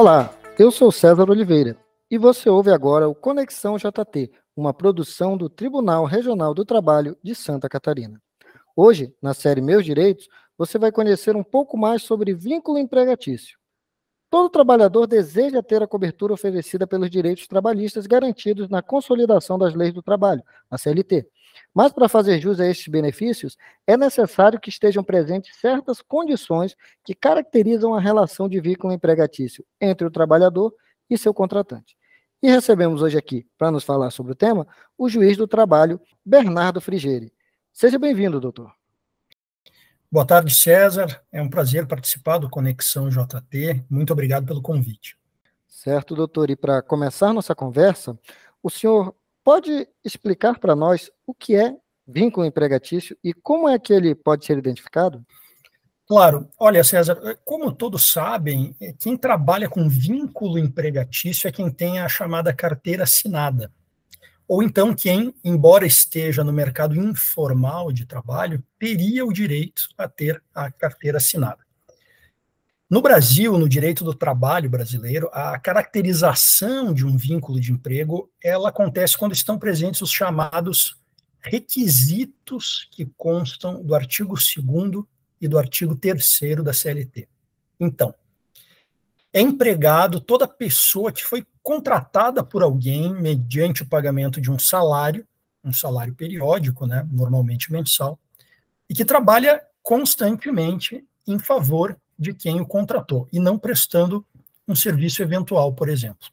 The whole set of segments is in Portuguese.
Olá, eu sou César Oliveira e você ouve agora o Conexão JT, uma produção do Tribunal Regional do Trabalho de Santa Catarina. Hoje, na série Meus Direitos, você vai conhecer um pouco mais sobre vínculo empregatício. Todo trabalhador deseja ter a cobertura oferecida pelos direitos trabalhistas garantidos na consolidação das leis do trabalho, a CLT. Mas para fazer jus a estes benefícios, é necessário que estejam presentes certas condições que caracterizam a relação de vínculo empregatício entre o trabalhador e seu contratante. E recebemos hoje aqui, para nos falar sobre o tema, o juiz do trabalho, Bernardo Frigeri. Seja bem-vindo, doutor. Boa tarde, César. É um prazer participar do Conexão JT. Muito obrigado pelo convite. Certo, doutor. E para começar nossa conversa, o senhor pode explicar para nós o que é vínculo empregatício e como é que ele pode ser identificado? Claro. Olha, César, como todos sabem, quem trabalha com vínculo empregatício é quem tem a chamada carteira assinada ou então quem, embora esteja no mercado informal de trabalho, teria o direito a ter a carteira assinada. No Brasil, no direito do trabalho brasileiro, a caracterização de um vínculo de emprego, ela acontece quando estão presentes os chamados requisitos que constam do artigo 2 e do artigo 3 da CLT. Então, é empregado toda pessoa que foi contratada por alguém mediante o pagamento de um salário, um salário periódico, né, normalmente mensal, e que trabalha constantemente em favor de quem o contratou e não prestando um serviço eventual, por exemplo.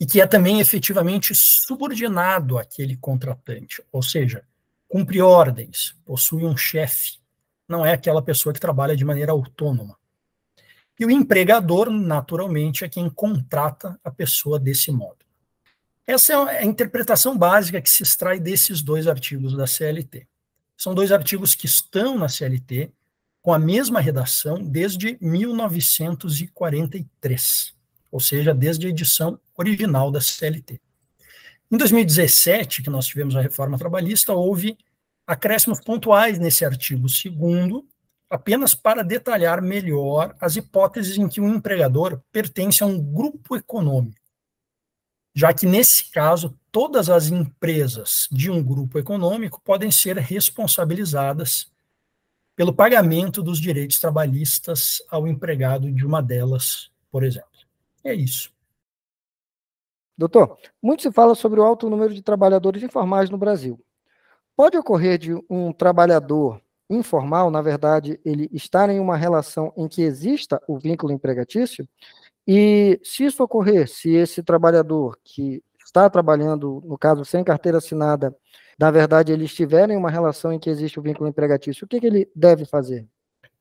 E que é também efetivamente subordinado àquele contratante, ou seja, cumpre ordens, possui um chefe, não é aquela pessoa que trabalha de maneira autônoma. E o empregador, naturalmente, é quem contrata a pessoa desse modo. Essa é a interpretação básica que se extrai desses dois artigos da CLT. São dois artigos que estão na CLT com a mesma redação desde 1943, ou seja, desde a edição original da CLT. Em 2017, que nós tivemos a reforma trabalhista, houve acréscimos pontuais nesse artigo segundo, apenas para detalhar melhor as hipóteses em que o empregador pertence a um grupo econômico, já que, nesse caso, todas as empresas de um grupo econômico podem ser responsabilizadas pelo pagamento dos direitos trabalhistas ao empregado de uma delas, por exemplo. É isso. Doutor, muito se fala sobre o alto número de trabalhadores informais no Brasil. Pode ocorrer de um trabalhador informal, na verdade, ele estar em uma relação em que exista o vínculo empregatício, e se isso ocorrer, se esse trabalhador que está trabalhando, no caso, sem carteira assinada, na verdade, ele estiver em uma relação em que existe o vínculo empregatício, o que, que ele deve fazer?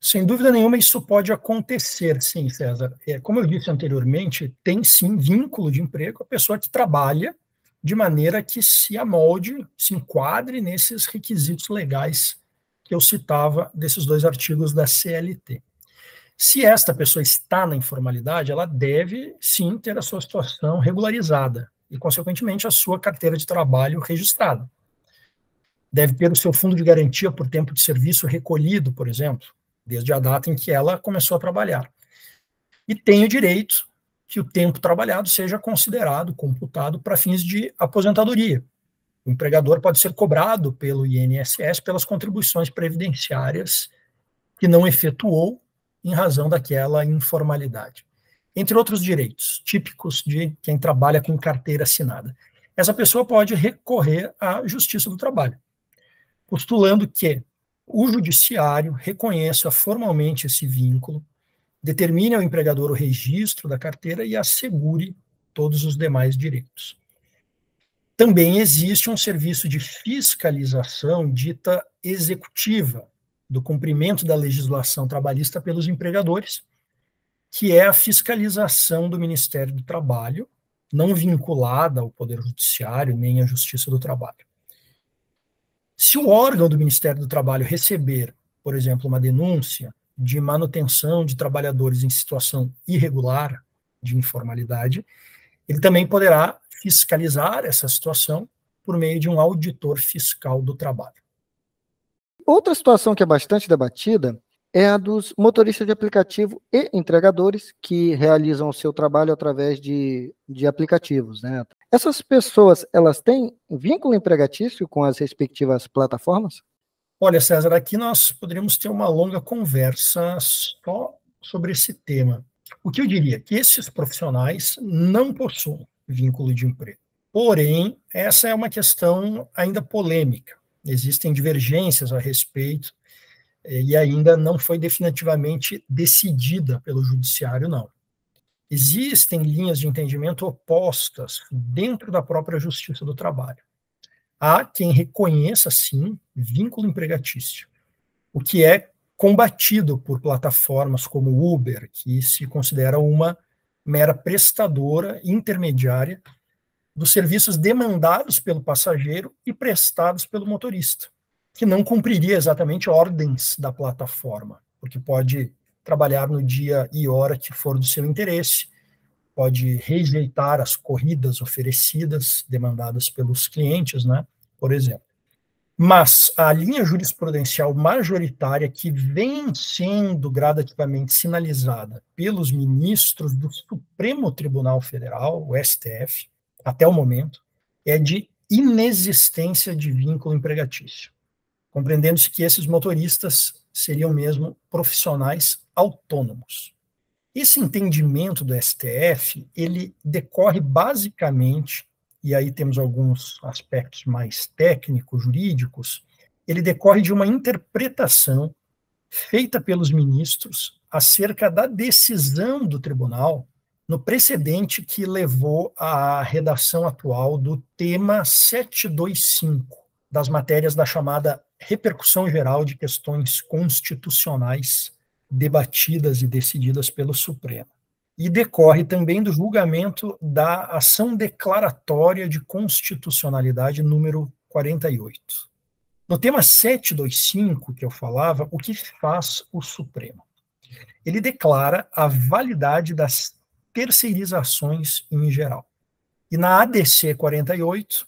Sem dúvida nenhuma, isso pode acontecer, sim, César. É, como eu disse anteriormente, tem sim vínculo de emprego a pessoa que trabalha de maneira que se amolde, se enquadre nesses requisitos legais que eu citava desses dois artigos da CLT. Se esta pessoa está na informalidade, ela deve sim ter a sua situação regularizada e, consequentemente, a sua carteira de trabalho registrada. Deve ter o seu fundo de garantia por tempo de serviço recolhido, por exemplo, desde a data em que ela começou a trabalhar. E tem o direito que o tempo trabalhado seja considerado, computado para fins de aposentadoria, o empregador pode ser cobrado pelo INSS pelas contribuições previdenciárias que não efetuou em razão daquela informalidade. Entre outros direitos típicos de quem trabalha com carteira assinada. Essa pessoa pode recorrer à Justiça do Trabalho, postulando que o judiciário reconheça formalmente esse vínculo, determine ao empregador o registro da carteira e assegure todos os demais direitos também existe um serviço de fiscalização dita executiva do cumprimento da legislação trabalhista pelos empregadores, que é a fiscalização do Ministério do Trabalho, não vinculada ao Poder Judiciário nem à Justiça do Trabalho. Se o órgão do Ministério do Trabalho receber, por exemplo, uma denúncia de manutenção de trabalhadores em situação irregular, de informalidade, ele também poderá fiscalizar essa situação por meio de um auditor fiscal do trabalho. Outra situação que é bastante debatida é a dos motoristas de aplicativo e entregadores que realizam o seu trabalho através de, de aplicativos. Né? Essas pessoas, elas têm vínculo empregatício com as respectivas plataformas? Olha, César, aqui nós poderíamos ter uma longa conversa só sobre esse tema. O que eu diria? Que esses profissionais não possuem vínculo de emprego. Porém, essa é uma questão ainda polêmica. Existem divergências a respeito eh, e ainda não foi definitivamente decidida pelo judiciário, não. Existem linhas de entendimento opostas dentro da própria justiça do trabalho. Há quem reconheça, sim, vínculo empregatício, o que é combatido por plataformas como Uber, que se considera uma mera prestadora intermediária dos serviços demandados pelo passageiro e prestados pelo motorista, que não cumpriria exatamente ordens da plataforma, porque pode trabalhar no dia e hora que for do seu interesse, pode rejeitar as corridas oferecidas, demandadas pelos clientes, né, por exemplo. Mas a linha jurisprudencial majoritária, que vem sendo gradativamente sinalizada pelos ministros do Supremo Tribunal Federal, o STF, até o momento, é de inexistência de vínculo empregatício, compreendendo-se que esses motoristas seriam mesmo profissionais autônomos. Esse entendimento do STF, ele decorre basicamente e aí temos alguns aspectos mais técnicos, jurídicos, ele decorre de uma interpretação feita pelos ministros acerca da decisão do tribunal no precedente que levou à redação atual do tema 725 das matérias da chamada repercussão geral de questões constitucionais debatidas e decididas pelo Supremo e decorre também do julgamento da ação declaratória de constitucionalidade número 48. No tema 725 que eu falava, o que faz o Supremo? Ele declara a validade das terceirizações em geral. E na ADC 48,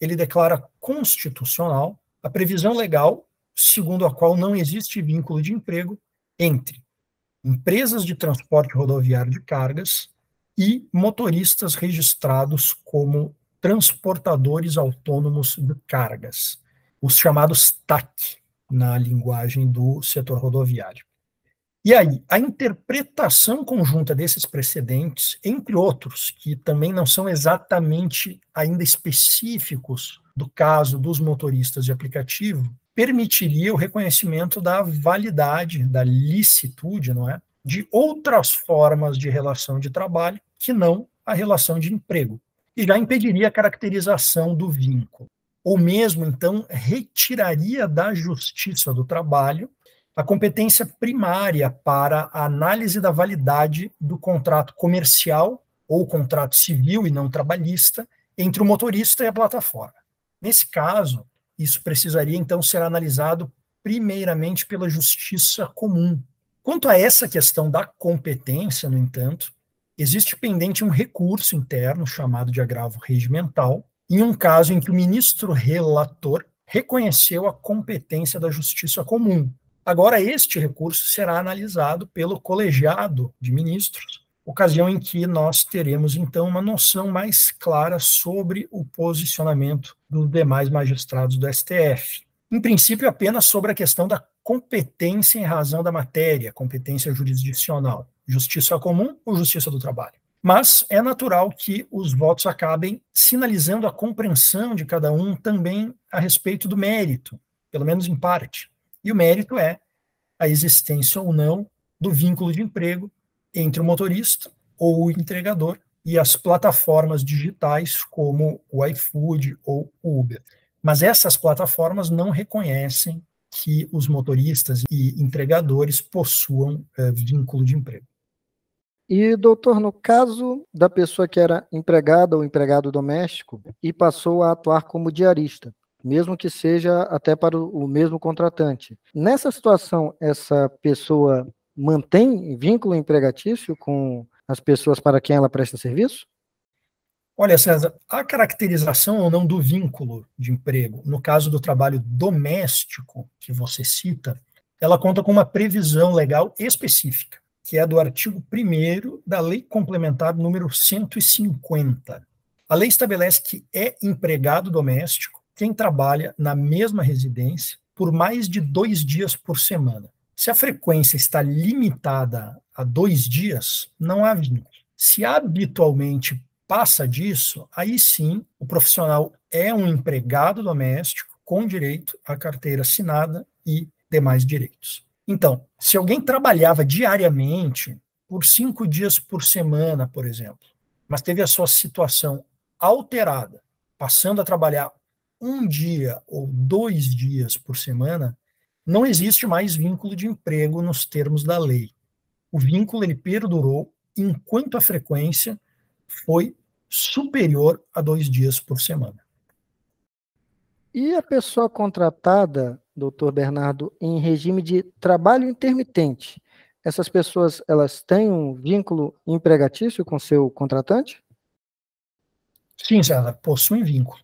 ele declara constitucional a previsão legal segundo a qual não existe vínculo de emprego entre empresas de transporte rodoviário de cargas e motoristas registrados como transportadores autônomos de cargas, os chamados TAC, na linguagem do setor rodoviário. E aí, a interpretação conjunta desses precedentes, entre outros, que também não são exatamente ainda específicos do caso dos motoristas de aplicativo, permitiria o reconhecimento da validade, da licitude, não é? De outras formas de relação de trabalho que não a relação de emprego. E já impediria a caracterização do vínculo. Ou mesmo, então, retiraria da justiça do trabalho a competência primária para a análise da validade do contrato comercial ou contrato civil e não trabalhista entre o motorista e a plataforma. Nesse caso, isso precisaria então ser analisado primeiramente pela justiça comum. Quanto a essa questão da competência, no entanto, existe pendente um recurso interno chamado de agravo regimental, em um caso em que o ministro relator reconheceu a competência da justiça comum. Agora, este recurso será analisado pelo colegiado de ministros, ocasião em que nós teremos então uma noção mais clara sobre o posicionamento dos demais magistrados do STF. Em princípio, apenas sobre a questão da competência em razão da matéria, competência jurisdicional, justiça comum ou justiça do trabalho. Mas é natural que os votos acabem sinalizando a compreensão de cada um também a respeito do mérito, pelo menos em parte. E o mérito é a existência ou não do vínculo de emprego entre o motorista ou o entregador e as plataformas digitais como o iFood ou o Uber. Mas essas plataformas não reconhecem que os motoristas e entregadores possuam é, vínculo de emprego. E, doutor, no caso da pessoa que era empregada ou empregado doméstico e passou a atuar como diarista, mesmo que seja até para o mesmo contratante, nessa situação, essa pessoa mantém vínculo empregatício com as pessoas para quem ela presta serviço? Olha, César, a caracterização ou não do vínculo de emprego, no caso do trabalho doméstico que você cita, ela conta com uma previsão legal específica, que é do artigo 1 da Lei Complementar número 150. A lei estabelece que é empregado doméstico quem trabalha na mesma residência por mais de dois dias por semana. Se a frequência está limitada a dois dias, não há vínculo. Se habitualmente passa disso, aí sim o profissional é um empregado doméstico com direito à carteira assinada e demais direitos. Então, se alguém trabalhava diariamente por cinco dias por semana, por exemplo, mas teve a sua situação alterada, passando a trabalhar um dia ou dois dias por semana, não existe mais vínculo de emprego nos termos da lei. O vínculo ele perdurou enquanto a frequência foi superior a dois dias por semana. E a pessoa contratada, doutor Bernardo, em regime de trabalho intermitente, essas pessoas elas têm um vínculo empregatício com seu contratante? Sim, César, possuem vínculo.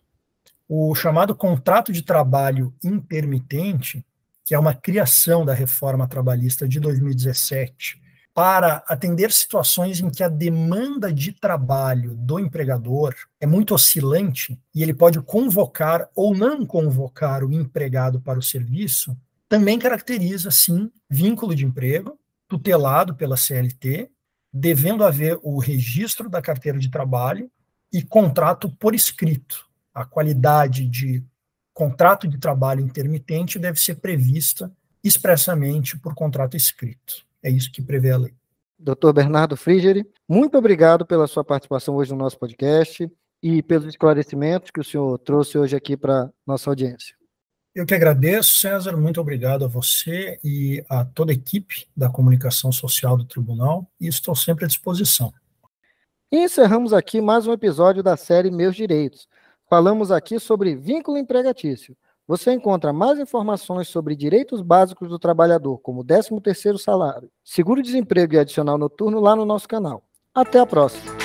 O chamado contrato de trabalho intermitente que é uma criação da reforma trabalhista de 2017, para atender situações em que a demanda de trabalho do empregador é muito oscilante e ele pode convocar ou não convocar o empregado para o serviço, também caracteriza, sim, vínculo de emprego, tutelado pela CLT, devendo haver o registro da carteira de trabalho e contrato por escrito. A qualidade de contrato de trabalho intermitente deve ser prevista expressamente por contrato escrito. É isso que prevê a lei. Doutor Bernardo Frigeri, muito obrigado pela sua participação hoje no nosso podcast e pelos esclarecimentos que o senhor trouxe hoje aqui para nossa audiência. Eu que agradeço, César, muito obrigado a você e a toda a equipe da comunicação social do tribunal e estou sempre à disposição. E encerramos aqui mais um episódio da série Meus Direitos. Falamos aqui sobre vínculo empregatício. Você encontra mais informações sobre direitos básicos do trabalhador, como 13º salário, seguro-desemprego e adicional noturno lá no nosso canal. Até a próxima!